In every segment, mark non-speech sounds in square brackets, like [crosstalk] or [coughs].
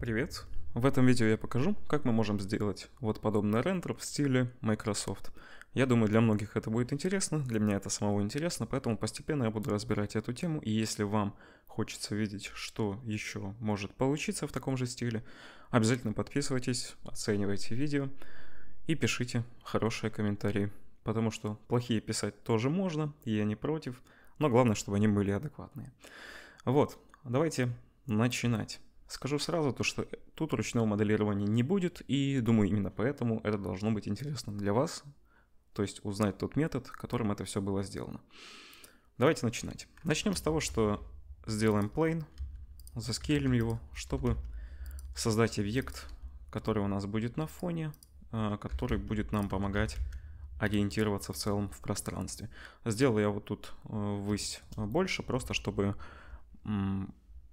Привет! В этом видео я покажу, как мы можем сделать вот подобный рендер в стиле Microsoft. Я думаю, для многих это будет интересно, для меня это самого интересно, поэтому постепенно я буду разбирать эту тему, и если вам хочется видеть, что еще может получиться в таком же стиле, обязательно подписывайтесь, оценивайте видео и пишите хорошие комментарии, потому что плохие писать тоже можно, я не против, но главное, чтобы они были адекватные. Вот, давайте начинать. Скажу сразу то, что тут ручного моделирования не будет, и думаю, именно поэтому это должно быть интересно для вас, то есть узнать тот метод, которым это все было сделано. Давайте начинать. Начнем с того, что сделаем plane, заскейлим его, чтобы создать объект, который у нас будет на фоне, а, который будет нам помогать ориентироваться в целом в пространстве. Сделал я вот тут э, высь больше, просто чтобы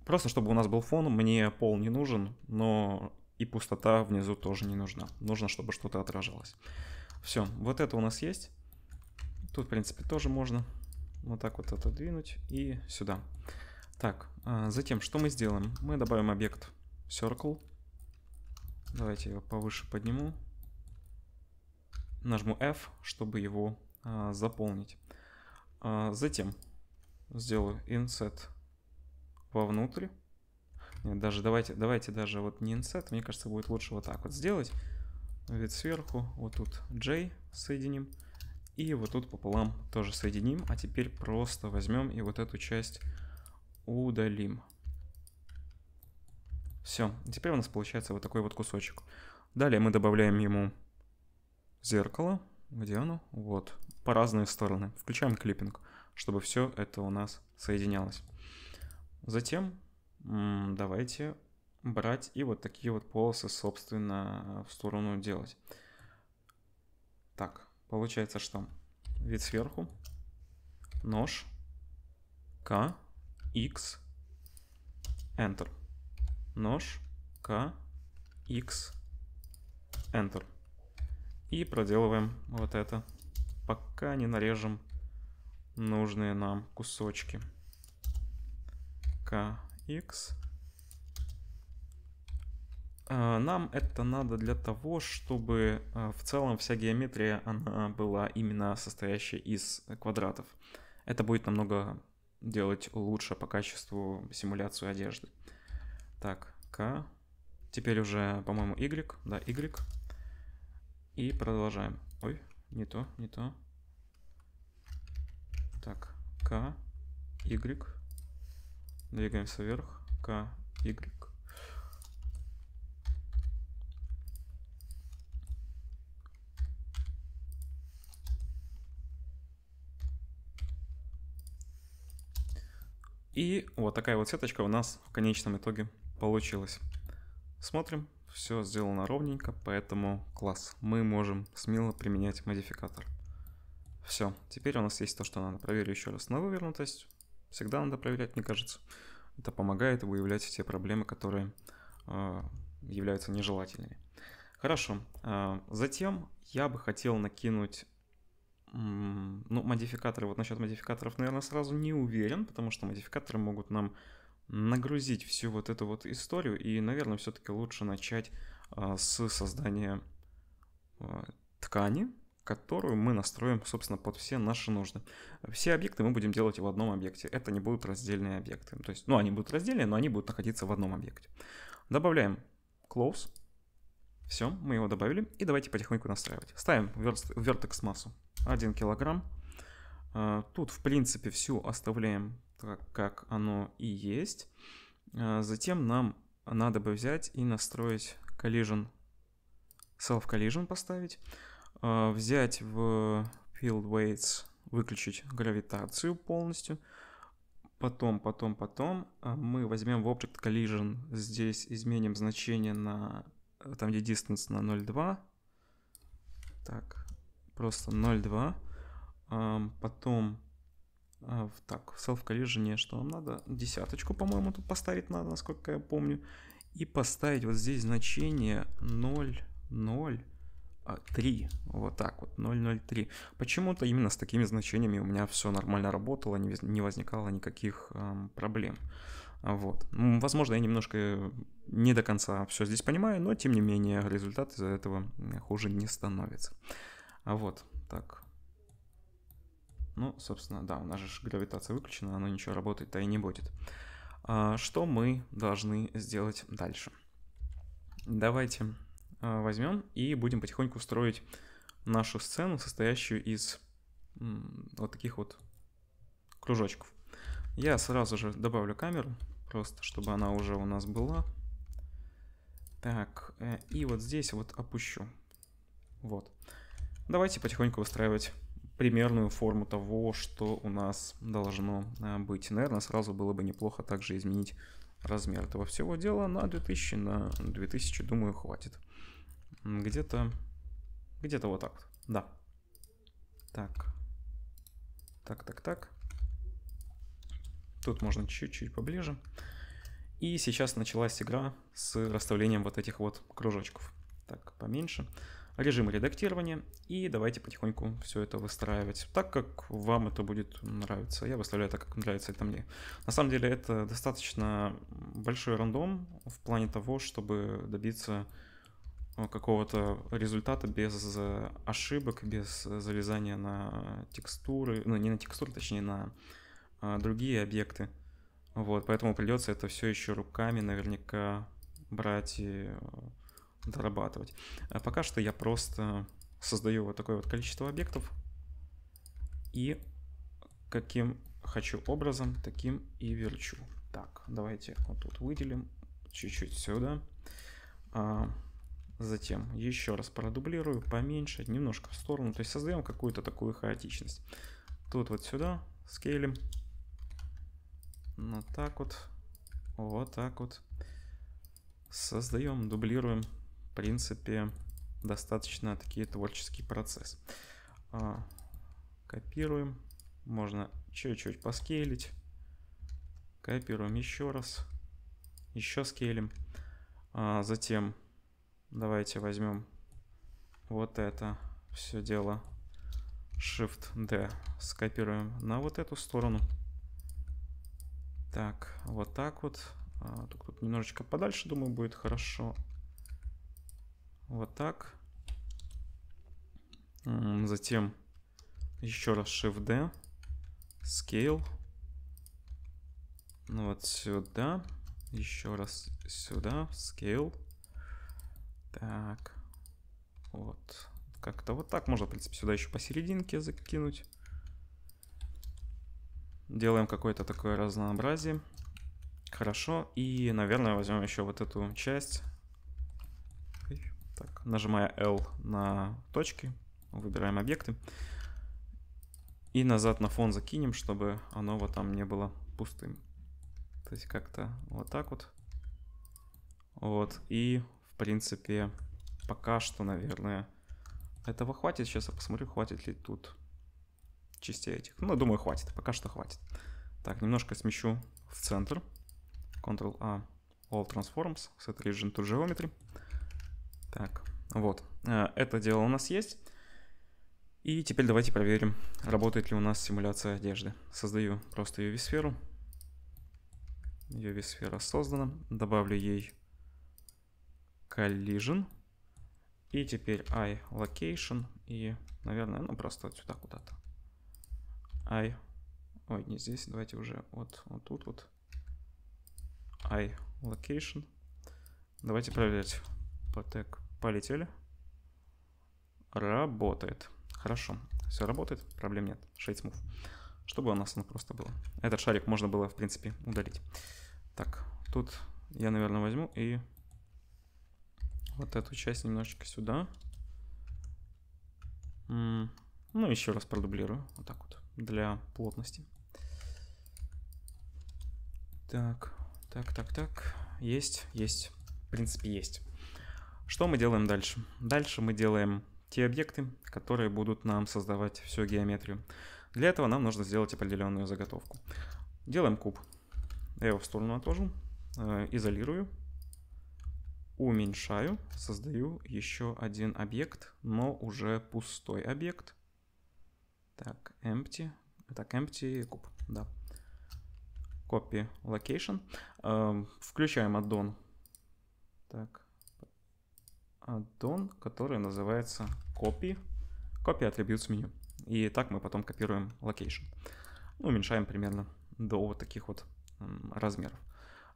Просто чтобы у нас был фон, мне пол не нужен, но и пустота внизу тоже не нужна. Нужно, чтобы что-то отражалось. Все, вот это у нас есть. Тут, в принципе, тоже можно вот так вот это двинуть и сюда. Так, а, затем что мы сделаем? Мы добавим объект Circle. Давайте его повыше подниму. Нажму F, чтобы его а, заполнить. А затем сделаю Inset вовнутрь. Нет, э, даже давайте, давайте даже вот не инсет, мне кажется, будет лучше вот так вот сделать. Вид сверху, вот тут J соединим. И вот тут пополам тоже соединим. А теперь просто возьмем и вот эту часть удалим. Все, теперь у нас получается вот такой вот кусочек. Далее мы добавляем ему зеркало. Где оно? Вот. По разные стороны. Включаем клиппинг, чтобы все это у нас соединялось. Затем давайте брать и вот такие вот полосы, собственно, в сторону делать. Так, получается что? Вид сверху, нож, К, X, Enter. Нож, К, X, Enter. И проделываем вот это, пока не нарежем нужные нам кусочки kx. А, нам это надо для того, чтобы а, в целом вся геометрия она была именно состоящая из квадратов. Это будет намного делать лучше по качеству симуляцию одежды. Так, k. Теперь уже, по-моему, Y. Да, Y. И продолжаем. Ой, не то, не то. Так, k Y. Двигаемся вверх. К, Y. И вот такая вот сеточка у нас в конечном итоге получилась. Смотрим, все сделано ровненько, поэтому класс. Мы можем смело применять модификатор. Все, теперь у нас есть то, что надо. Проверю еще раз на вывернутость. Всегда надо проверять, мне кажется. Это помогает выявлять те проблемы, которые э, являются нежелательными. Хорошо. Э, затем я бы хотел накинуть ну, модификаторы, вот насчет модификаторов, наверное, сразу не уверен, потому что модификаторы могут нам нагрузить всю вот эту вот историю, и, наверное, все-таки лучше начать э, с создания ткани, которую мы настроим, собственно, под все наши нужды. Все объекты мы будем делать в одном объекте. Это не будут раздельные объекты. То есть, ну, они будут раздельные, но они будут находиться в одном объекте. Добавляем close. Все, мы его добавили. И давайте потихоньку настраивать. Ставим vertex массу 1 килограмм. А, тут, в принципе, всю оставляем так, как оно и есть. А, затем нам надо бы взять и настроить collision, self collision поставить. А, взять в field weights, выключить гравитацию полностью. Потом, потом, потом а, мы возьмем в Object Collision, здесь изменим значение на, там где distance на 0.2. Так, просто 0.2. А, потом, так, в Self Collision что нам надо? Десяточку, по-моему, тут поставить надо, насколько я помню. И поставить вот здесь значение 0, 0. 3, а, вот так вот, 0,03. Почему-то именно с такими значениями у меня все нормально работало, не возникало никаких проблем. Вот. Возможно, я немножко не до конца все здесь понимаю, но тем не менее результат из-за этого хуже не становится. А вот, так. Ну, собственно, да, у нас же гравитация выключена, она ничего работать-то и не будет. А что мы должны сделать дальше? Давайте Э, возьмем и будем потихоньку строить нашу сцену, состоящую из вот таких вот кружочков. Я сразу же добавлю камеру, просто чтобы она уже у нас была. Так, э, и вот здесь вот опущу. Вот. Давайте потихоньку выстраивать примерную форму того, что у нас должно э, быть. Наверное, сразу было бы неплохо также изменить размер этого всего дела на 2000, на 2000, думаю, хватит. Где-то, где-то вот так вот, да. Так, так, так, так. Тут можно чуть-чуть поближе. И сейчас началась игра с расставлением вот этих вот кружочков. Так, поменьше. Поменьше режим редактирования. И давайте потихоньку все это выстраивать так, как вам это будет нравиться. Я выставляю так, как нравится это мне. На самом деле это достаточно большой рандом в плане того, чтобы добиться э, какого-то результата без э, ошибок, без залезания на текстуры, ну не на текстуры, точнее на э, другие объекты. Вот, поэтому придется это все еще руками наверняка брать и дорабатывать. А пока что я просто создаю вот такое вот количество объектов и каким хочу образом, таким и верчу. Так, давайте вот тут выделим чуть-чуть сюда. А, затем еще раз продублирую, поменьше, немножко в сторону. То есть создаем какую-то такую хаотичность. Тут вот сюда скейлим. Вот так вот. Вот так вот. Создаем, дублируем принципе, достаточно такие творческий процесс. А, копируем. Можно чуть-чуть поскейлить. Копируем еще раз. Еще скейлим. А затем давайте возьмем вот это все дело. Shift-D скопируем на вот эту сторону. Так, вот так вот. А, тут, тут немножечко подальше, думаю, будет хорошо. Вот так. Затем еще раз Shift-D. Scale. Ну вот сюда. Еще раз сюда. Scale. Так. Вот. Как-то вот так. Можно, в принципе, сюда еще посерединке закинуть. Делаем какое-то такое разнообразие. Хорошо. И, наверное, возьмем еще вот эту часть. Так, нажимая L на точки, выбираем объекты. И назад на фон закинем, чтобы оно вот там не было пустым. То есть как-то вот так вот. Вот, и в принципе пока что, наверное, этого хватит. Сейчас я посмотрю, хватит ли тут частей этих. Ну, думаю, хватит. Пока что хватит. Так, немножко смещу в центр. Ctrl-A, All Transforms, Set Region to Geometry. Так, вот, э, это дело у нас есть. И теперь давайте проверим, работает ли у нас симуляция одежды. Создаю просто UV-сферу. UV-сфера создана. Добавлю ей collision. И теперь i location и, наверное, ну просто вот сюда куда-то. i, ой, не здесь, давайте уже вот, вот тут вот. i location. Давайте проверять. Патек. Полетели. Работает. Хорошо. Все работает, проблем нет. Шейдс мув. Чтобы у нас оно просто было. Этот шарик можно было, в принципе, удалить. Так, тут я, наверное, возьму и вот эту часть немножечко сюда. Ну, еще раз продублирую. Вот так вот. Для плотности. Так, так, так, так. Есть, есть. В принципе, есть. Что мы делаем дальше? Дальше мы делаем те объекты, которые будут нам создавать всю геометрию. Для этого нам нужно сделать определенную заготовку. Делаем куб. Я его в сторону отложу. Э, изолирую. Уменьшаю. Создаю еще один объект, но уже пустой объект. Так, empty. Так, empty куб, да. Copy location. Эм, включаем аддон. Так, аддон, который называется copy, copy attributes меню, И так мы потом копируем location. Ну, уменьшаем примерно до вот таких вот размеров.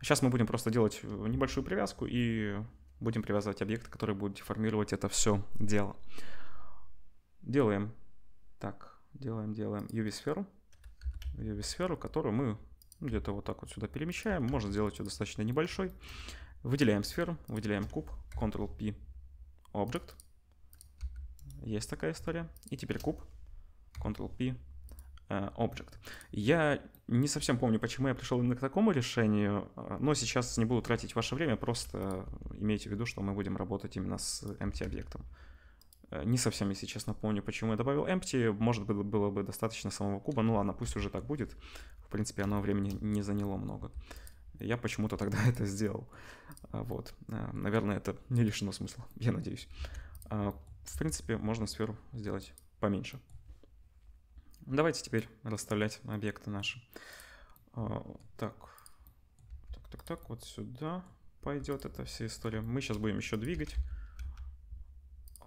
Сейчас а мы будем просто делать э, небольшую привязку и будем привязывать объекты, которые будут деформировать это все дело. Делаем так, делаем, делаем UV-сферу, UV-сферу, которую мы где-то вот так вот сюда перемещаем. Можно сделать ее достаточно небольшой. Выделяем сферу, выделяем куб, Ctrl-P, Object. Есть такая история. И теперь куб. Ctrl-P. Э, Object. Я не совсем помню, почему я пришел именно к такому решению, э, но сейчас не буду тратить ваше время, просто имейте в виду, что мы будем работать именно с empty-объектом. Э, не совсем, если честно, помню, почему я добавил empty. Может быть, было бы достаточно самого куба. Ну ладно, пусть уже так будет. В принципе, оно времени не заняло много. Uh, я почему-то тогда [laughs] это сделал. А, вот. А, наверное, это не лишено смысла, [laughs] я надеюсь. А, в принципе, можно сферу сделать поменьше. Давайте теперь расставлять объекты наши. Так, так, так, так, вот сюда пойдет эта вся история. Мы сейчас будем еще двигать.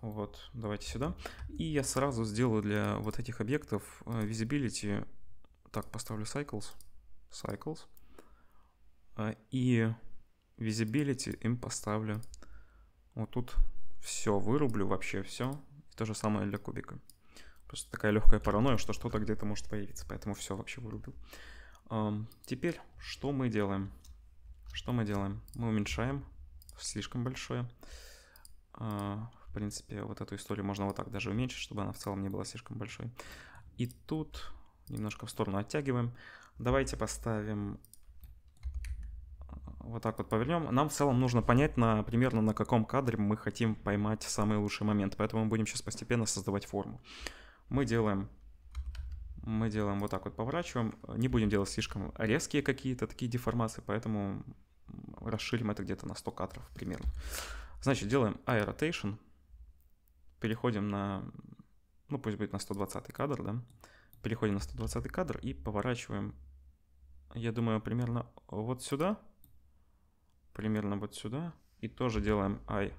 Вот, давайте сюда. И я сразу сделаю для вот этих объектов э, visibility. Так, поставлю cycles. Cycles. А, и visibility им поставлю. Вот тут все вырублю, вообще все. то же самое для кубика. Просто такая легкая паранойя, что что-то где-то может появиться, поэтому все вообще вырубил. Теперь что мы делаем? Что мы делаем? Мы уменьшаем слишком большое. А, в принципе, вот эту историю можно вот так даже уменьшить, чтобы она в целом не была слишком большой. И тут немножко в сторону оттягиваем. Давайте поставим вот так вот повернем. Нам в целом нужно понять, на, примерно на каком кадре мы хотим поймать самый лучший момент. Поэтому мы будем сейчас постепенно создавать форму. Мы делаем, мы делаем вот так вот, поворачиваем. Не будем делать слишком резкие какие-то такие деформации, поэтому расширим это где-то на 100 кадров примерно. Значит, делаем iRotation. Переходим на, ну пусть будет на 120 кадр, да. Переходим на 120 кадр и поворачиваем, я думаю, примерно вот Сюда примерно вот сюда. И тоже делаем I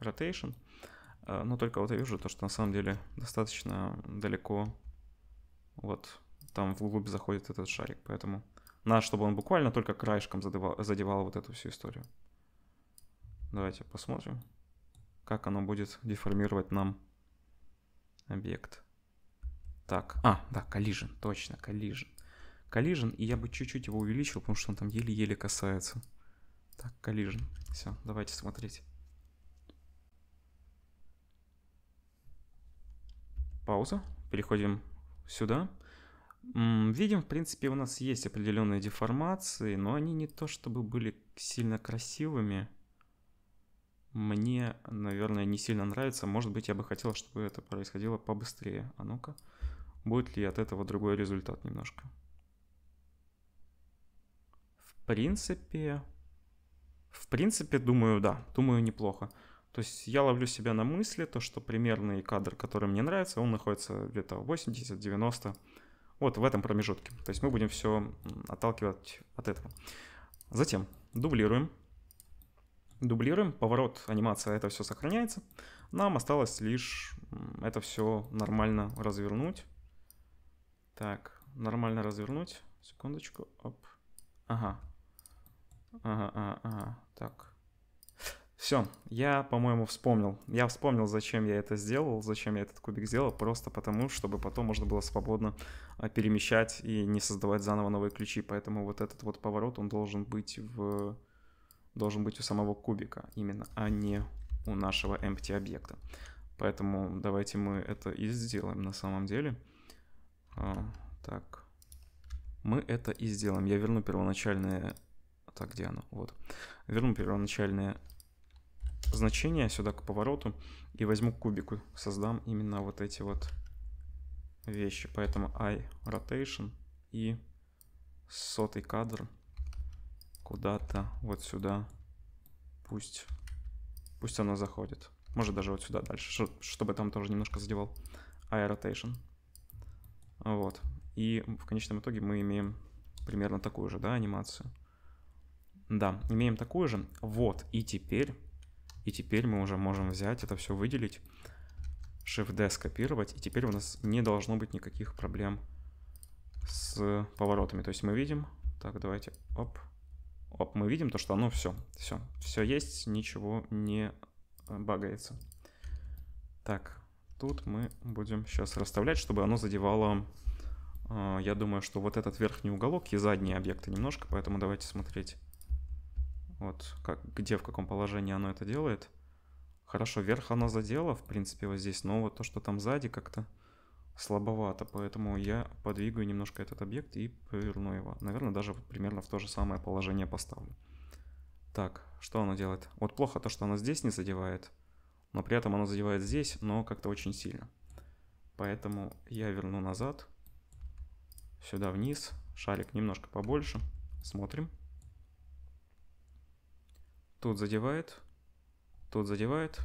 rotation. Э, но только вот я вижу то, что на самом деле достаточно далеко вот там вглубь заходит этот шарик. Поэтому надо, чтобы он буквально только краешком задевал, задевал вот эту всю историю. Давайте посмотрим, как оно будет деформировать нам объект. Так, а, да, collision, точно, collision. Collision, и я бы чуть-чуть его увеличил, потому что он там еле-еле касается. Так, collision. Все, давайте смотреть. Пауза. Переходим сюда. Видим, в принципе, у нас есть определенные деформации, но они не то чтобы были сильно красивыми. Мне, наверное, не сильно нравится. Может быть, я бы хотел, чтобы это происходило побыстрее. А ну-ка, будет ли от этого другой результат немножко? В принципе, в принципе, думаю, да, думаю, неплохо. То есть я ловлю себя на мысли, то, что примерный кадр, который мне нравится, он находится где-то 80-90, вот в этом промежутке. То есть мы будем все отталкивать от этого. Затем дублируем. Дублируем, поворот, анимация, а это все сохраняется. Нам осталось лишь это все нормально развернуть. Так, нормально развернуть. Секундочку, оп. Ага, Ага, ага, ага. Так. Все, я, по-моему, вспомнил. Я вспомнил, зачем я это сделал, зачем я этот кубик сделал, просто потому, чтобы потом можно было свободно а, перемещать и не создавать заново новые ключи. Поэтому вот этот вот поворот, он должен быть в должен быть у самого кубика именно, а не у нашего empty объекта. Поэтому давайте мы это и сделаем на самом деле. А, так, мы это и сделаем. Я верну первоначальное так, где оно? Вот. Верну первоначальное значение сюда к повороту и возьму кубику. Создам именно вот эти вот вещи. Поэтому I rotation и сотый кадр куда-то вот сюда. Пусть, пусть она заходит. Может даже вот сюда дальше, чтобы там тоже немножко задевал I rotation. Вот. И в конечном итоге мы имеем примерно такую же, да, анимацию. Да, имеем такую же. Вот, и теперь, и теперь мы уже можем взять это все выделить, Shift-D скопировать, и теперь у нас не должно быть никаких проблем с поворотами. То есть мы видим, так, давайте, оп, оп, мы видим то, что оно все, все, все есть, ничего не э, багается. Так, тут мы будем сейчас расставлять, чтобы оно задевало, э, я думаю, что вот этот верхний уголок и задние объекты немножко, поэтому давайте смотреть вот как, где, в каком положении оно это делает. Хорошо, вверх оно задело, в принципе, вот здесь, но вот то, что там сзади, как-то слабовато, поэтому я подвигаю немножко этот объект и поверну его. Наверное, даже вот примерно в то же самое положение поставлю. Так, что оно делает? Вот плохо то, что оно здесь не задевает, но при этом оно задевает здесь, но как-то очень сильно. Поэтому я верну назад, сюда вниз, шарик немножко побольше, смотрим. Тут задевает. Тут задевает.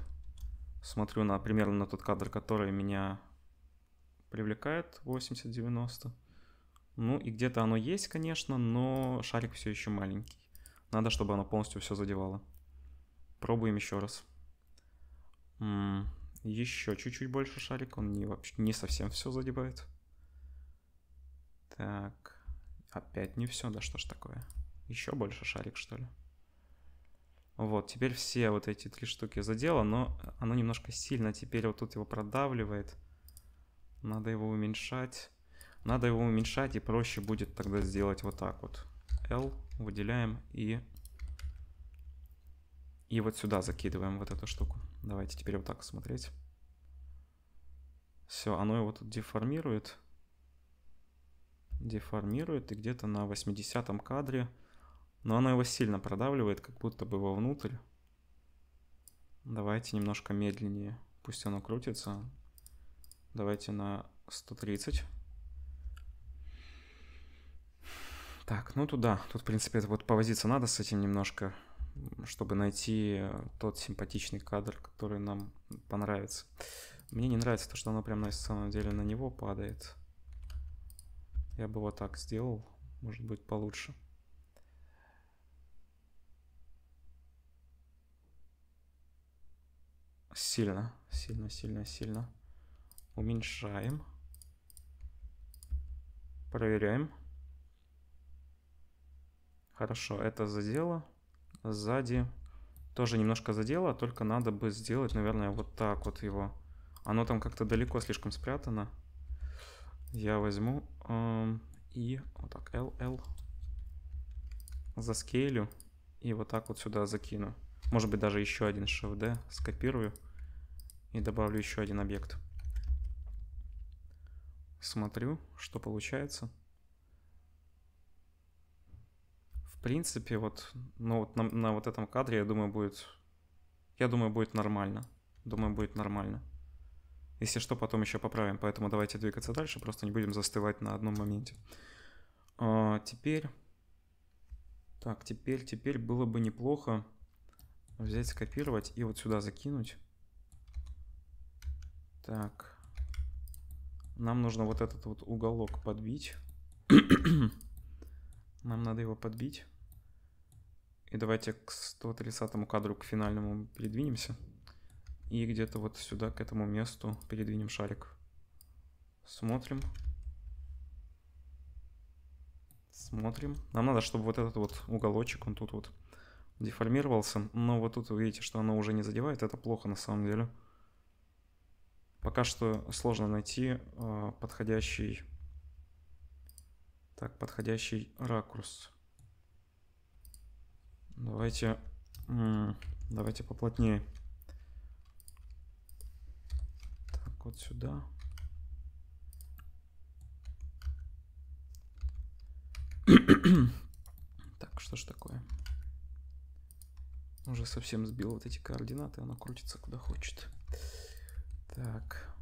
Смотрю на примерно на тот кадр, который меня привлекает. 80-90. Ну и где-то оно есть, конечно, но шарик все еще маленький. Надо, чтобы оно полностью все задевало. Пробуем еще раз. М -м еще чуть-чуть больше шарик. Он не, вообще, не совсем все задевает. Так. Опять не все. Да что ж такое? Еще больше шарик, что ли? Вот, теперь все вот эти три штуки задело, но оно немножко сильно теперь вот тут его продавливает. Надо его уменьшать. Надо его уменьшать, и проще будет тогда сделать вот так вот. L выделяем и... И вот сюда закидываем вот эту штуку. Давайте теперь вот так смотреть. Все, оно его тут деформирует. Деформирует, и где-то на 80 кадре но оно его сильно продавливает, как будто бы вовнутрь. Давайте немножко медленнее. Пусть оно крутится. Давайте на 130. Так, ну туда. Тут, в принципе, вот повозиться надо с этим немножко, чтобы найти э, тот симпатичный кадр, который нам понравится. Мне не нравится то, что оно прям на самом деле на него падает. Я бы вот так сделал. Может быть, получше. Сильно, сильно, сильно, сильно. Уменьшаем. Проверяем. Хорошо, это задело. Сзади тоже немножко задело, только надо бы сделать, наверное, вот так вот его. Оно там как-то далеко слишком спрятано. Я возьму эм, и вот так LL заскейлю и вот так вот сюда закину. Может быть, даже еще один shift скопирую и добавлю еще один объект. Смотрю, что получается. В принципе, вот, ну, вот на, на вот этом кадре, я думаю, будет... Я думаю, будет нормально. Думаю, будет нормально. Если что, потом еще поправим, поэтому давайте двигаться дальше, просто не будем застывать на одном моменте. А, теперь... Так, теперь, теперь было бы неплохо взять, скопировать и вот сюда закинуть. Так. Нам нужно вот этот вот уголок подбить. [coughs] Нам надо его подбить. И давайте к 130 кадру, к финальному передвинемся. И где-то вот сюда, к этому месту, передвинем шарик. Смотрим. Смотрим. Нам надо, чтобы вот этот вот уголочек, он тут вот деформировался. Но вот тут вы видите, что оно уже не задевает. Это плохо на самом деле. Пока что сложно найти а, подходящий, так, подходящий ракурс. Давайте, давайте поплотнее. Так, вот сюда. [coughs] так, что ж такое? Уже совсем сбил вот эти координаты, она крутится куда хочет. Так.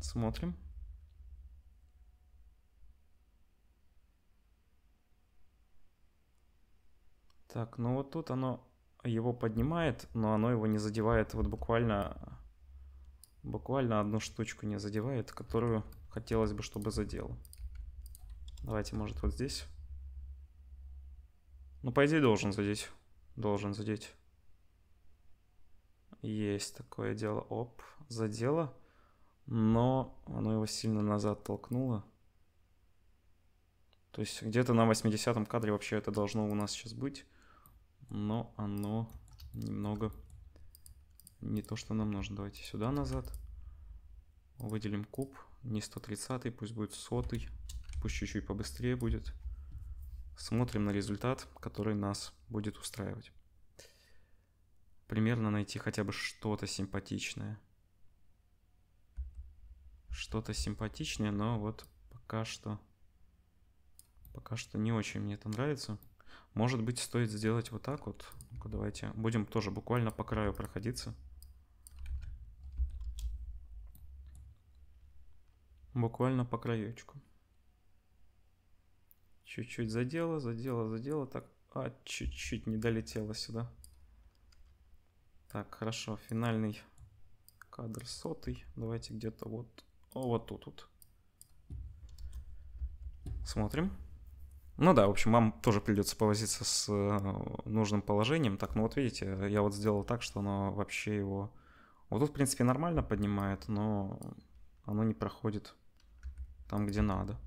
Смотрим. Так, ну вот тут оно его поднимает, но оно его не задевает. Вот буквально, буквально одну штучку не задевает, которую хотелось бы, чтобы задел. Давайте, может, вот здесь. Ну, по идее, должен задеть должен задеть. Есть такое дело. Оп, задело. Но оно его сильно назад толкнуло. То есть где-то на 80 кадре вообще это должно у нас сейчас быть. Но оно немного не то, что нам нужно. Давайте сюда назад. Выделим куб. Не 130, пусть будет сотый. Пусть чуть-чуть побыстрее будет. Смотрим на результат, который нас будет устраивать. Примерно найти хотя бы что-то симпатичное. Что-то симпатичное, но вот пока что... Пока что не очень мне это нравится. Может быть, стоит сделать вот так вот. Ну давайте будем тоже буквально по краю проходиться. Буквально по краечку. Чуть-чуть задела, задела, задела. Так, а, чуть-чуть не долетела сюда. Так, хорошо, финальный кадр сотый. Давайте где-то вот, о, вот тут вот. Смотрим. Ну да, в общем, вам тоже придется повозиться с э, нужным положением. Так, ну вот видите, я вот сделал так, что оно вообще его... Вот тут, в принципе, нормально поднимает, но оно не проходит там, где надо.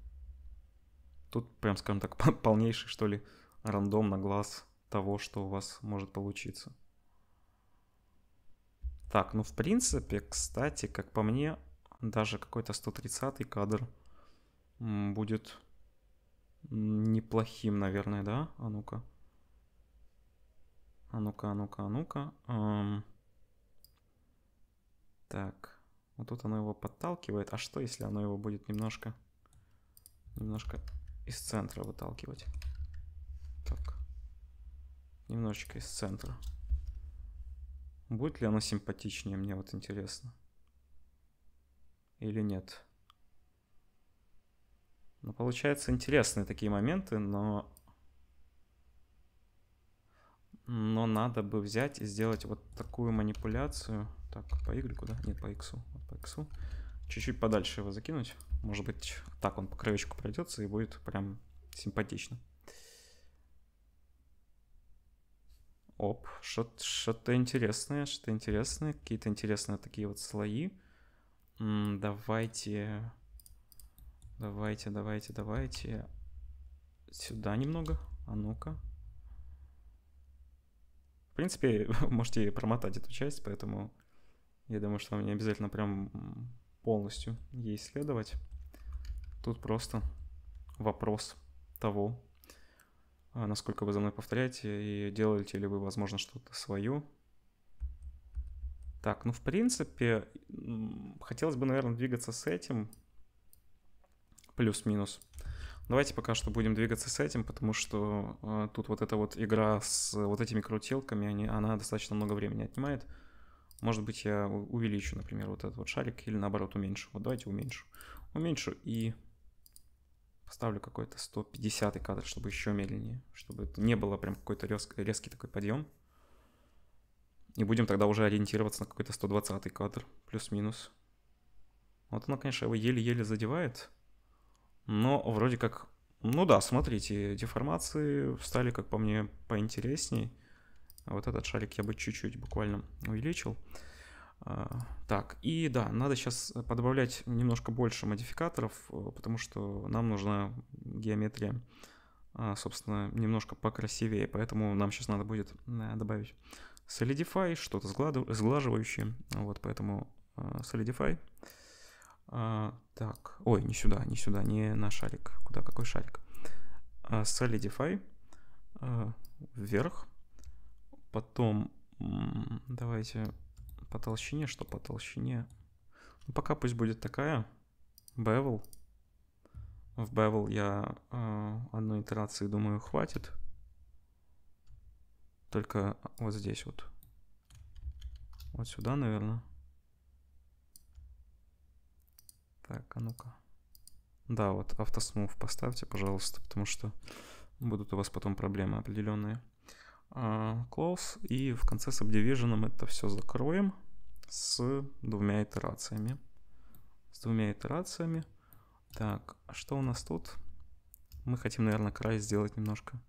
Тут, прям скажем так, [laughs] полнейший, что ли, рандом на глаз того, что у вас может получиться. Так, ну в принципе, кстати, как по мне, даже какой-то 130 кадр будет неплохим, наверное, да? А ну-ка. А ну-ка, а ну-ка, а ну-ка. Эм... Так. Вот тут оно его подталкивает. А что, если оно его будет немножко... Немножко из центра выталкивать. Так. Немножечко из центра. Будет ли оно симпатичнее, мне вот интересно. Или нет. Ну, получается, интересные такие моменты, но... Но надо бы взять и сделать вот такую манипуляцию. Так, по Y, куда? Нет, по X. Вот по X чуть-чуть подальше его закинуть. Может быть, так он по краечку пройдется и будет прям симпатично. Оп, что-то интересное, что-то интересное, какие-то интересные такие вот слои. М давайте, давайте, давайте, давайте сюда немного, а ну-ка. В принципе, [laughs] можете промотать эту часть, поэтому я думаю, что вам не обязательно прям полностью ей следовать. Тут просто вопрос того, а, насколько вы за мной повторяете и делаете ли вы, возможно, что-то свое. Так, ну, в принципе, хотелось бы, наверное, двигаться с этим плюс-минус. Давайте пока что будем двигаться с этим, потому что э, тут вот эта вот игра с вот этими крутилками, они, она достаточно много времени отнимает. Может быть, я увеличу, например, вот этот вот шарик или наоборот уменьшу. Вот давайте уменьшу. Уменьшу и поставлю какой-то 150 кадр, чтобы еще медленнее, чтобы это не было прям какой-то резкий, резкий такой подъем. И будем тогда уже ориентироваться на какой-то 120 кадр, плюс-минус. Вот она, конечно, его еле-еле задевает. Но вроде как... Ну да, смотрите, деформации стали, как по мне, поинтересней. Вот этот шарик я бы чуть-чуть буквально увеличил. А, так, и да, надо сейчас подбавлять немножко больше модификаторов, э, потому что нам нужна геометрия, а, собственно, немножко покрасивее, поэтому нам сейчас надо будет э, добавить Solidify, что-то сглаживающее, вот, поэтому Solidify. Э, а, так, ой, не сюда, не сюда, не на шарик, куда, какой шарик. Solidify, вверх, Потом давайте по толщине, что по толщине. Ну, пока пусть будет такая. Bevel. В Bevel я э, одной итерации, думаю, хватит. Только вот здесь вот. Вот сюда, наверное. Так, а ну-ка. Да, вот автосмув поставьте, пожалуйста, потому что будут у вас потом проблемы определенные close, а, и в конце subdivision это все закроем с двумя итерациями. С двумя итерациями. Так, а что у нас тут? Мы хотим, наверное, край сделать немножко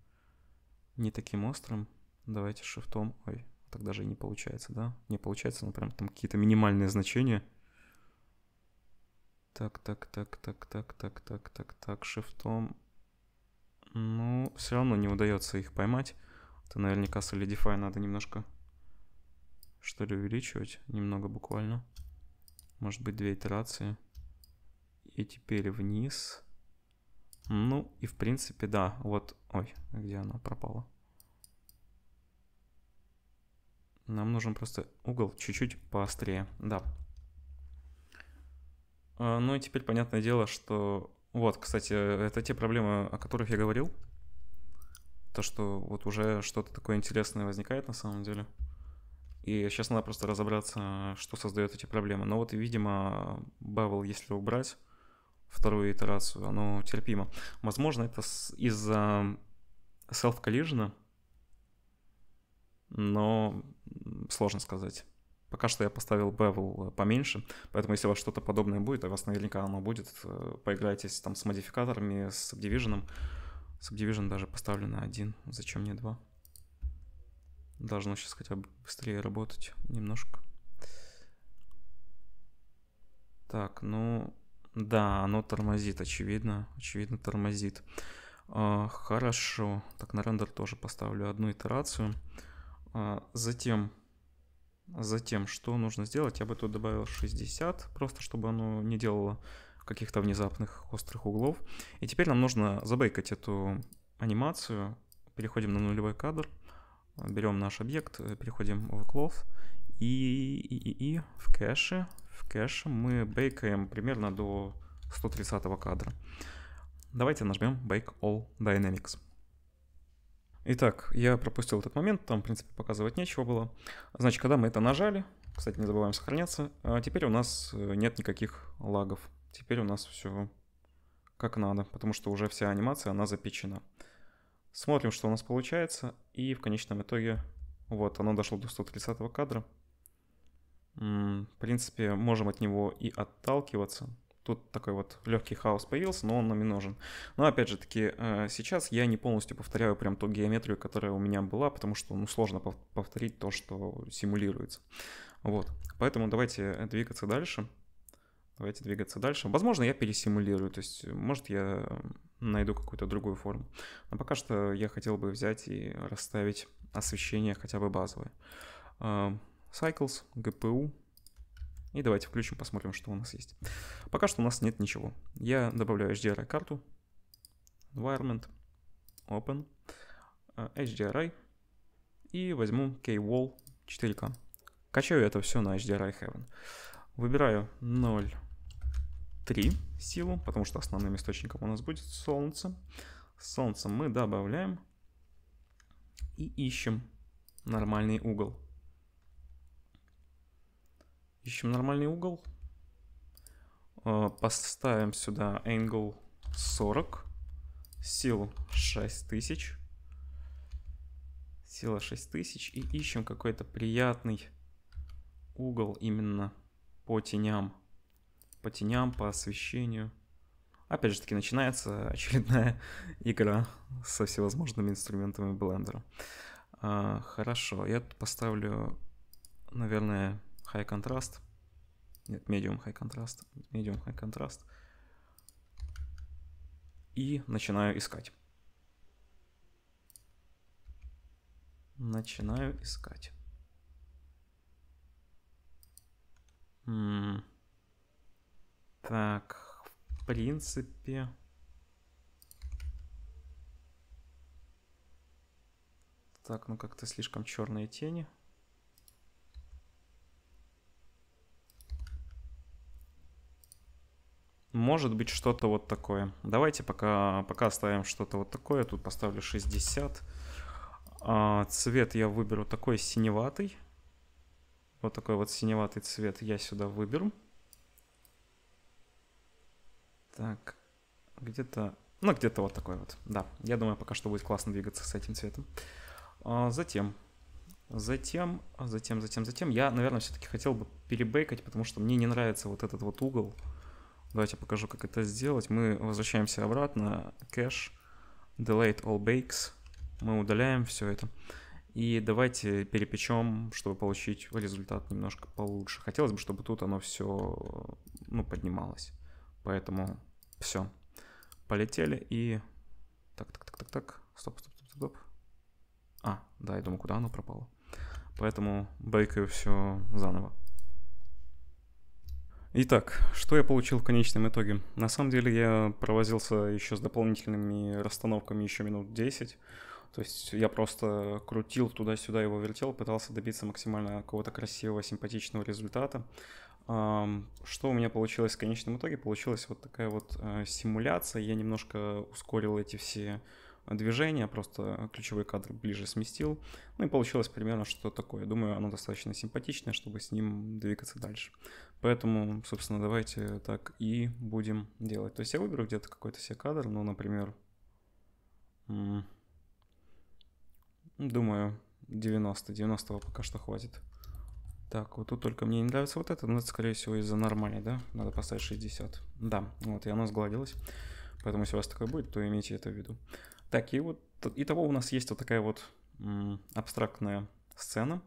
не таким острым. Давайте шифтом. Ой, так даже и не получается, да? Не получается, ну прям там какие-то минимальные значения. Так, так, так, так, так, так, так, так, так, шифтом. Ну, все равно не удается их поймать то наверняка Solidify надо немножко, что ли, увеличивать. Немного буквально. Может быть, две итерации. И теперь вниз. Ну, и в принципе, да. Вот, ой, где она пропала? Нам нужен просто угол чуть-чуть поострее, да. А, ну и теперь понятное дело, что... Вот, кстати, это те проблемы, о которых я говорил то, что вот уже что-то такое интересное возникает на самом деле. И сейчас надо просто разобраться, что создает эти проблемы. Но вот, видимо, Бавел, если убрать вторую итерацию, оно терпимо. Возможно, это из-за self-collision, но сложно сказать. Пока что я поставил Bevel э, поменьше, поэтому если у вас что-то подобное будет, а у вас наверняка оно будет, э, поиграйтесь там с модификаторами, с Subdivision, Subdivision даже на один. Зачем мне два? Должно сейчас хотя бы быстрее работать немножко. Так, ну... Да, оно тормозит, очевидно. Очевидно, тормозит. А, хорошо. Так, на рендер тоже поставлю одну итерацию. А, затем... Затем, что нужно сделать? Я бы тут добавил 60, просто чтобы оно не делало каких-то внезапных острых углов. И теперь нам нужно забейкать эту анимацию. Переходим на нулевой кадр, берем наш объект, переходим в cloth и, и, и, и в кэше. В кэше мы бейкаем примерно до 130 кадра. Давайте нажмем Bake All Dynamics. Итак, я пропустил этот момент, там, в принципе, показывать нечего было. Значит, когда мы это нажали, кстати, не забываем сохраняться, а теперь у нас э, нет никаких лагов. Теперь у нас все как надо, потому что уже вся анимация, она запечена. Смотрим, что у нас получается, и в конечном итоге, вот, оно дошло до 130 кадра. В принципе, можем от него и отталкиваться. Тут такой вот легкий хаос появился, но он нам и нужен. Но опять же таки, э, сейчас я не полностью повторяю прям ту геометрию, которая у меня была, потому что ну, сложно повторить то, что симулируется. Вот, поэтому давайте двигаться дальше. Давайте двигаться дальше. Возможно, я пересимулирую, то есть, может, я найду какую-то другую форму. Но пока что я хотел бы взять и расставить освещение хотя бы базовое. Эм, Cycles, GPU. И давайте включим, посмотрим, что у нас есть. Пока что у нас нет ничего. Я добавляю HDRI-карту. Environment. Open. Э, HDRI. И возьму K-Wall 4K. Качаю это все на HDRI Heaven. Выбираю 0,3 силу, потому что основным источником у нас будет Солнце. Солнце мы добавляем и ищем нормальный угол. Ищем нормальный угол. Э, поставим сюда angle 40. Силу 6000. Сила 6000. И ищем какой-то приятный угол именно по теням. По теням, по освещению. Опять же таки начинается [laughs] очередная игра со всевозможными инструментами блендера. хорошо, я тут поставлю, наверное, high contrast. Нет, medium high contrast. Medium high contrast. И начинаю искать. Начинаю искать. так, в принципе... Так, ну как-то слишком черные тени. Может быть что-то вот такое. Давайте пока, пока оставим что-то вот такое. Тут поставлю 60. А, цвет я выберу такой синеватый. Вот такой вот синеватый цвет я сюда выберу. Так, где-то, ну где-то вот такой вот, да. Я думаю, пока что будет классно двигаться с этим цветом. А затем, затем, затем, затем, затем, я, наверное, все-таки хотел бы перебейкать, потому что мне не нравится вот этот вот угол. Давайте покажу, как это сделать. Мы возвращаемся обратно, кэш, delayed all bakes. Мы удаляем все это. И давайте перепечем, чтобы получить результат немножко получше. Хотелось бы, чтобы тут оно все ну, поднималось. Поэтому все. Полетели и... Так, так, так, так, так. Стоп, стоп, стоп, стоп. А, да, я думаю, куда оно пропало. Поэтому бейкаю все заново. Итак, что я получил в конечном итоге? На самом деле я провозился еще с дополнительными расстановками еще минут 10. То есть я просто крутил туда-сюда его вертел, пытался добиться максимально какого-то красивого, симпатичного результата. Что у меня получилось в конечном итоге? Получилась вот такая вот э, симуляция. Я немножко ускорил эти все движения, просто ключевой кадр ближе сместил. Ну и получилось примерно что такое. Думаю, оно достаточно симпатичное, чтобы с ним двигаться дальше. Поэтому, собственно, давайте так и будем делать. То есть я выберу где-то какой-то себе кадр, ну, например, Думаю, 90. 90 пока что хватит. Так, вот тут только мне не нравится вот это, но это, скорее всего, из-за нормальной, да? Надо поставить 60. Да, вот, и оно сгладилось. Поэтому, если у вас такое будет, то имейте это в виду. Так, и вот, и того у нас есть вот такая вот абстрактная сцена.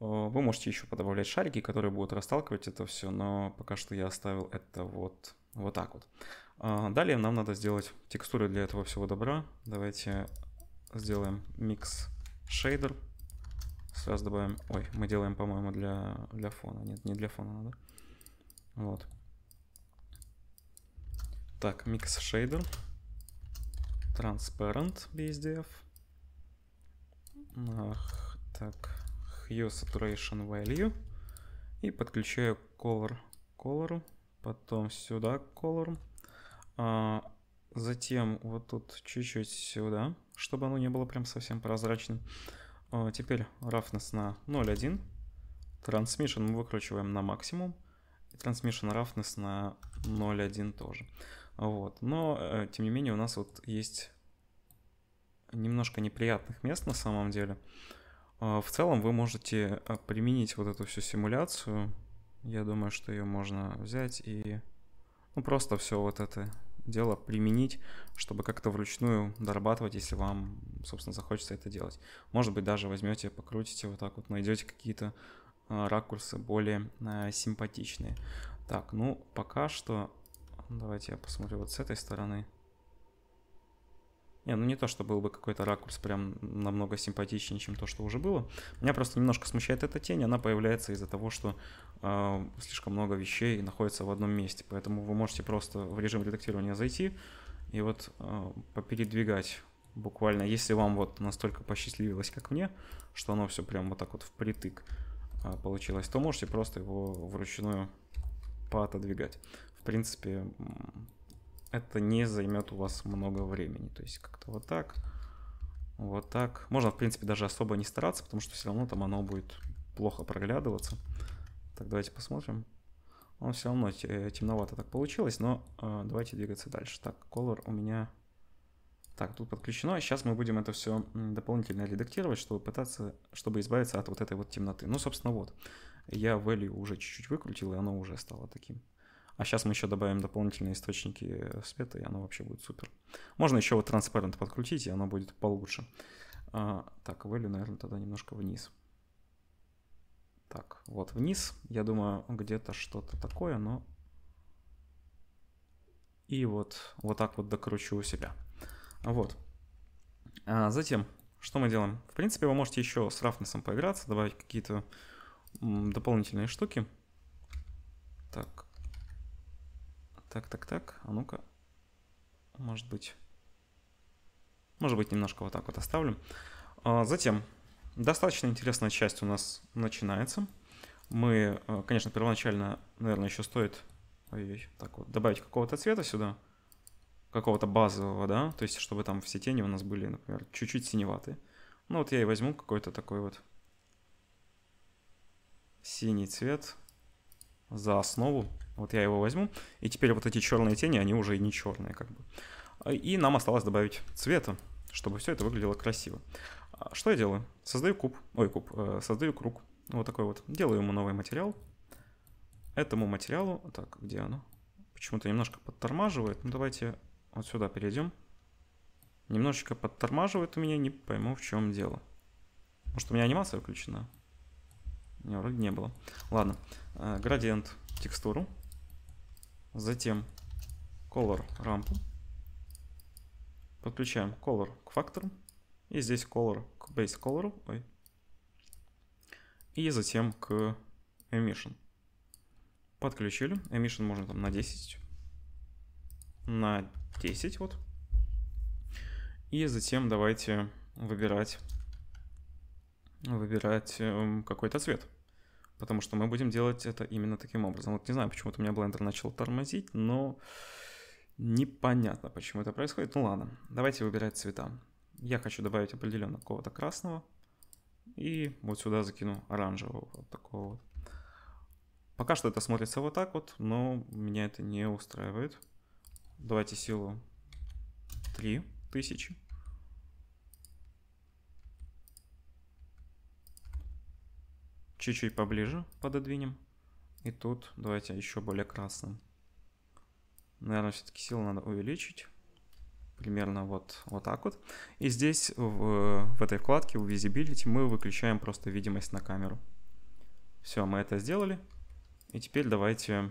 Э, вы можете еще подавлять шарики, которые будут расталкивать это все, но пока что я оставил это вот, вот так вот. А, далее нам надо сделать текстуры для этого всего добра. Давайте сделаем микс шейдер Сразу добавим... Ой, мы делаем, по-моему, для, для фона. Нет, не для фона надо. Вот. Так, микс шейдер Transparent BSDF. Ах, так, hue saturation value. И подключаю color color. Потом сюда color. А, Затем вот тут чуть-чуть сюда, чтобы оно не было прям совсем прозрачным. А, теперь roughness на 0.1. Transmission мы выкручиваем на максимум. И transmission roughness на 0.1 тоже. Вот. Но, э, тем не менее, у нас вот есть немножко неприятных мест на самом деле. А, в целом вы можете а, применить вот эту всю симуляцию. Я думаю, что ее можно взять и ну, просто все вот это дело применить, чтобы как-то вручную дорабатывать, если вам, собственно, захочется это делать. Может быть, даже возьмете, покрутите вот так вот, найдете какие-то а, ракурсы более а, симпатичные. Так, ну, пока что давайте я посмотрю вот с этой стороны. Не, ну не то, что был бы какой-то ракурс прям намного симпатичнее, чем то, что уже было. Меня просто немножко смущает эта тень, она появляется из-за того, что э, слишком много вещей находится в одном месте. Поэтому вы можете просто в режим редактирования зайти и вот э, попередвигать буквально, если вам вот настолько посчастливилось, как мне, что оно все прям вот так вот впритык э, получилось, то можете просто его вручную поотодвигать. В принципе, это не займет у вас много времени. То есть как-то вот так, вот так. Можно, в принципе, даже особо не стараться, потому что все равно там оно будет плохо проглядываться. Так, давайте посмотрим. Он все равно э, темновато так получилось, но э, давайте двигаться дальше. Так, color у меня... Так, тут подключено. Сейчас мы будем это все дополнительно редактировать, чтобы пытаться, чтобы избавиться от вот этой вот темноты. Ну, собственно, вот. Я value уже чуть-чуть выкрутил, и оно уже стало таким. А сейчас мы еще добавим дополнительные источники э, света, и оно вообще будет супер. Можно еще вот транспарент подключить, и оно будет получше. А, так, value, наверное, тогда немножко вниз. Так, вот вниз. Я думаю, где-то что-то такое, но... И вот, вот так вот докручу у себя. Вот. А затем, что мы делаем? В принципе, вы можете еще с рафнесом поиграться, добавить какие-то дополнительные штуки. Так, так, так, так, а ну-ка. Может быть... Может быть, немножко вот так вот оставлю. А, затем, достаточно интересная часть у нас начинается. Мы, э, конечно, первоначально, наверное, еще стоит ой так вот, добавить какого-то цвета сюда, какого-то базового, да, то есть, чтобы там все тени у нас были, например, чуть-чуть синеватые. Ну вот я и возьму какой-то такой вот синий цвет, за основу. Вот я его возьму. И теперь вот эти черные тени, они уже и не черные как бы. И нам осталось добавить цвета, чтобы все это выглядело красиво. А что я делаю? Создаю куб. Ой, куб. Э, создаю круг. Вот такой вот. Делаю ему новый материал. Этому материалу... Так, где оно? Почему-то немножко подтормаживает. Ну, давайте вот сюда перейдем. Немножечко подтормаживает у меня. Не пойму, в чем дело. Может, у меня анимация включена? Не, вроде не было. Ладно. Э, градиент текстуру. Затем color рампу. Подключаем color к фактору. И здесь color к base color. Ой. И затем к emission. Подключили. Emission можно там на 10. На 10 вот. И затем давайте выбирать выбирать эм, какой-то цвет. Потому что мы будем делать это именно таким образом. Вот не знаю, почему-то у меня блендер начал тормозить, но непонятно, почему это происходит. Ну ладно, давайте выбирать цвета. Я хочу добавить определенно какого-то красного. И вот сюда закину оранжевого, вот такого вот. Пока что это смотрится вот так вот, но меня это не устраивает. Давайте силу 3000. чуть-чуть поближе пододвинем. И тут давайте еще более красным. Наверное, все-таки силу надо увеличить. Примерно вот, вот так вот. И здесь в, в этой вкладке, в Visibility, мы выключаем просто видимость на камеру. Все, мы это сделали. И теперь давайте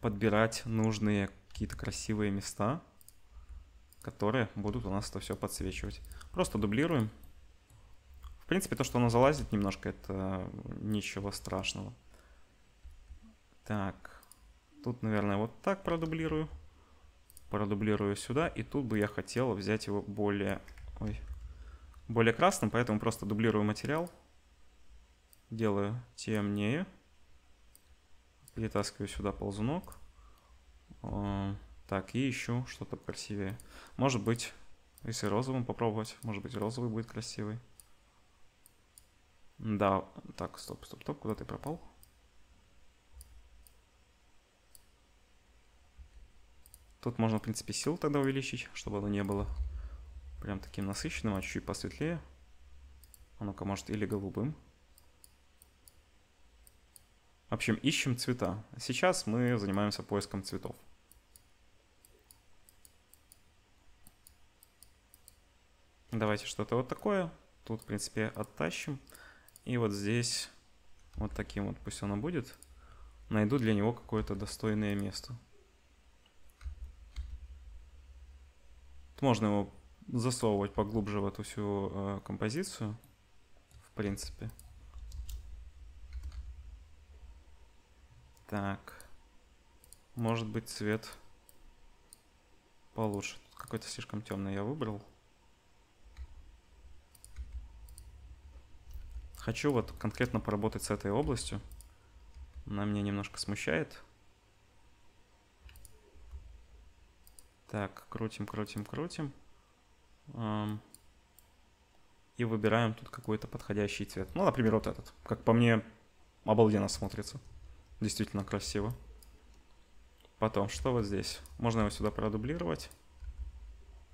подбирать нужные какие-то красивые места, которые будут у нас это все подсвечивать. Просто дублируем в принципе, то, что оно залазит немножко, это ничего страшного. Так, тут, наверное, вот так продублирую. Продублирую сюда, и тут бы я хотел взять его более... Ой, более красным, поэтому просто дублирую материал. Делаю темнее. Перетаскиваю сюда ползунок. Э, так, и ищу что-то красивее. Может быть, если розовым попробовать, может быть, розовый будет красивый. Да, так, стоп, стоп, стоп, куда ты пропал? Тут можно, в принципе, сил тогда увеличить, чтобы оно не было прям таким насыщенным, а чуть-чуть посветлее. А ну-ка, может, или голубым. В общем, ищем цвета. Сейчас мы занимаемся поиском цветов. Давайте что-то вот такое. Тут, в принципе, оттащим. И вот здесь, вот таким вот пусть оно будет, найду для него какое-то достойное место. Можно его засовывать поглубже в эту всю э, композицию, в принципе. Так. Может быть цвет получше. Какой-то слишком темный я выбрал. Хочу вот конкретно поработать с этой областью. Она меня немножко смущает. Так, крутим, крутим, крутим. И выбираем тут какой-то подходящий цвет. Ну, например, вот этот. Как по мне, обалденно смотрится. Действительно красиво. Потом, что вот здесь? Можно его сюда продублировать.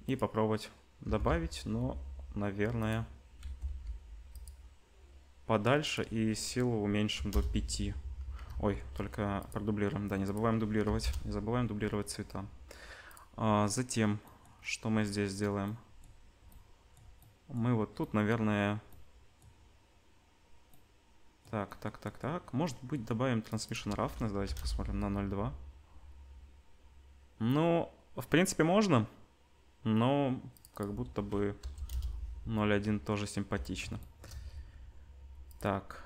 И попробовать добавить, но, наверное, подальше и силу уменьшим до 5. Ой, только продублируем, да, не забываем дублировать. Не забываем дублировать цвета. А затем, что мы здесь делаем? Мы вот тут, наверное... Так, так, так, так. Может быть, добавим Transmission Roughness. Ну, давайте посмотрим на 0.2. Ну, в принципе, можно. Но как будто бы 0.1 тоже симпатично. Так,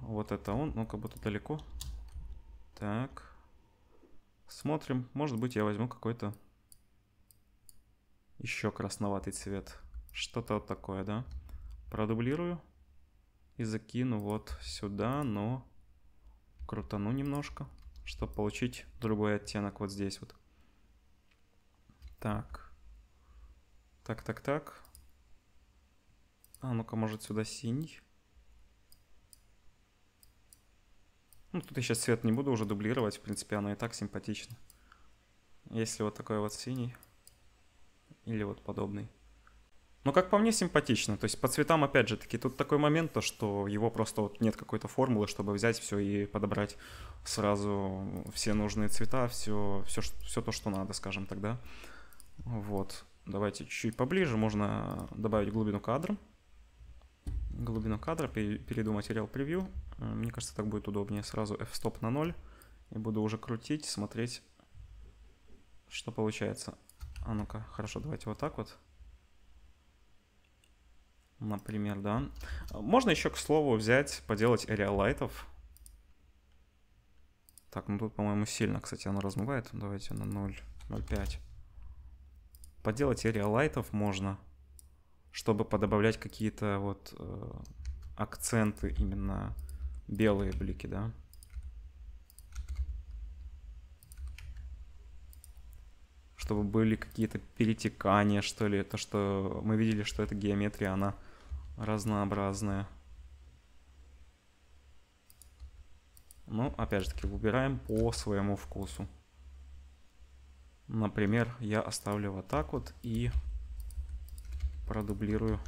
вот это он, ну как будто далеко. Так, смотрим, может быть я возьму какой-то еще красноватый цвет. Что-то вот такое, да? Продублирую и закину вот сюда, но крутану немножко, чтобы получить другой оттенок вот здесь вот. Так. Так, так, так. А ну-ка, может сюда синий? Ну, тут я сейчас цвет не буду уже дублировать, в принципе, оно и так симпатично. Если вот такой вот синий. Или вот подобный. Но как по мне симпатично. То есть по цветам, опять же таки, тут такой момент, то что его просто вот нет какой-то формулы, чтобы взять все и подобрать сразу все нужные цвета, все, все, все то, что надо, скажем тогда. Вот. Давайте чуть-чуть поближе. Можно добавить глубину кадра глубину кадра, перейду материал превью. Э, мне кажется, так будет удобнее. Сразу f-stop на 0. И буду уже крутить, смотреть, что получается. А ну-ка, хорошо, давайте вот так вот. Например, да. Можно еще, к слову, взять, поделать ареалайтов. Так, ну тут, по-моему, сильно, кстати, оно размывает. Давайте на 0, 0,5. Поделать ареалайтов можно чтобы подобавлять какие-то вот э, акценты именно белые блики, да. Чтобы были какие-то перетекания, что ли. То, что мы видели, что эта геометрия, она разнообразная. Ну, опять же таки, выбираем по своему вкусу. Например, я оставлю вот так вот и продублирую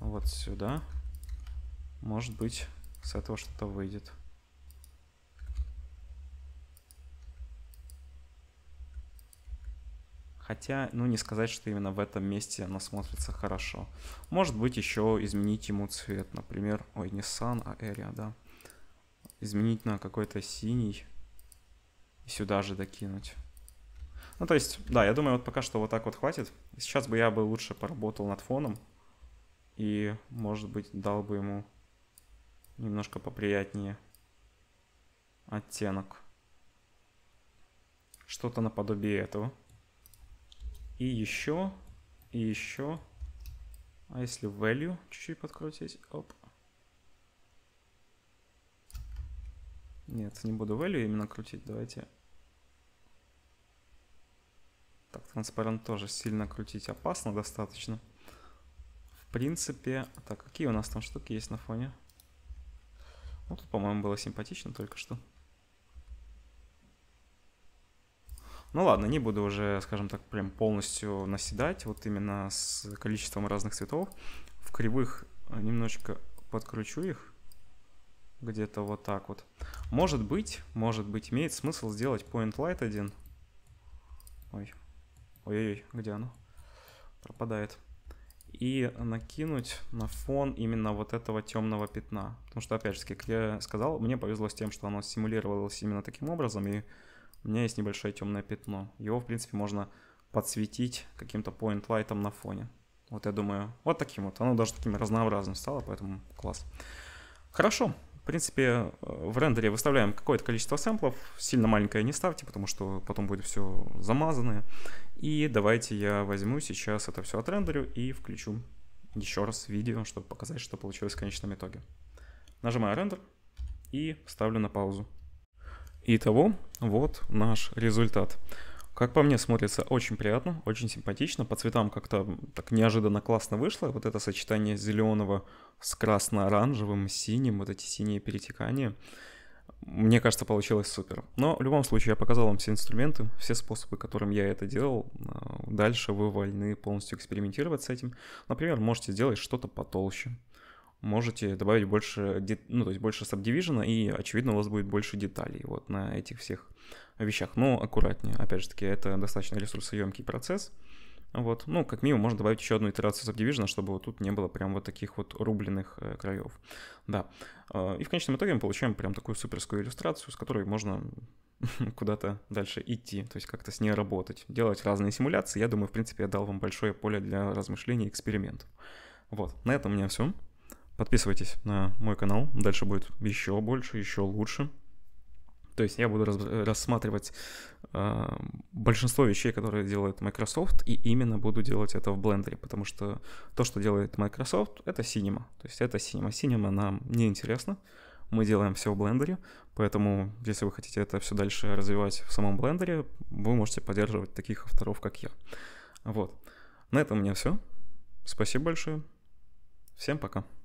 вот сюда. Может быть, с этого что-то выйдет. Хотя, ну не сказать, что именно в этом месте она смотрится хорошо. Может быть, еще изменить ему цвет. Например, ой, не Sun, а Area, да. Изменить на какой-то синий. И сюда же докинуть. Ну, то есть, да, я думаю, вот пока что вот так вот хватит. Сейчас бы я бы лучше поработал над фоном. И, может быть, дал бы ему немножко поприятнее оттенок. Что-то наподобие этого. И еще, и еще. А если value чуть-чуть подкрутить? Оп. Нет, не буду value именно крутить. Давайте так, транспарент тоже сильно крутить опасно достаточно. В принципе... Так, какие у нас там штуки есть на фоне? Ну, тут, по-моему, было симпатично только что. Ну ладно, не буду уже, скажем так, прям полностью наседать, вот именно с количеством разных цветов. В кривых э, немножечко подкручу их, где-то вот так вот. Может быть, может быть, имеет смысл сделать point light один. Ой, Ой-ой-ой, где оно? Пропадает. И накинуть на фон именно вот этого темного пятна. Потому что, опять же, как я сказал, мне повезло с тем, что оно симулировалось именно таким образом, и у меня есть небольшое темное пятно. Его, в принципе, можно подсветить каким-то point-лайтом на фоне. Вот я думаю, вот таким вот. Оно даже таким разнообразным стало, поэтому класс. Хорошо. В принципе, э, в рендере выставляем какое-то количество сэмплов. Сильно маленькое не ставьте, потому что потом будет все замазанное. И давайте я возьму сейчас это все отрендерю и включу еще раз видео, чтобы показать, что получилось в конечном итоге. Нажимаю рендер и ставлю на паузу. Итого, вот наш результат. Как по мне, смотрится очень приятно, очень симпатично. По цветам как-то так неожиданно классно вышло. Вот это сочетание зеленого с красно-оранжевым, синим, вот эти синие перетекания. Мне кажется, получилось супер. Но в любом случае я показал вам все инструменты, все способы, которым я это делал. А, дальше вы вольны полностью экспериментировать с этим. Например, можете сделать что-то потолще. Можете добавить больше, ну, то есть больше сабдивижена, и, очевидно, у вас будет больше деталей вот на этих всех вещах. Но аккуратнее. Опять же таки, это достаточно ресурсоемкий процесс. Вот. Ну, как минимум, можно добавить еще одну итерацию Subdivision, чтобы вот тут не было прям вот таких вот рубленных э, краев. Да. Э, и в конечном итоге мы получаем прям такую суперскую иллюстрацию, с которой можно [laughs] куда-то дальше идти, то есть как-то с ней работать, делать разные симуляции. Я думаю, в принципе, я дал вам большое поле для размышлений и экспериментов. Вот, на этом у меня все. Подписывайтесь на мой канал, дальше будет еще больше, еще лучше. То есть я буду э, рассматривать э, большинство вещей, которые делает Microsoft, и именно буду делать это в Blender, потому что то, что делает Microsoft, это Cinema. То есть это Cinema. Cinema нам не интересно. Мы делаем все в Blender, поэтому если вы хотите это все дальше развивать в самом Blender, вы можете поддерживать таких авторов, как я. Вот. На этом у меня все. Спасибо большое. Всем пока.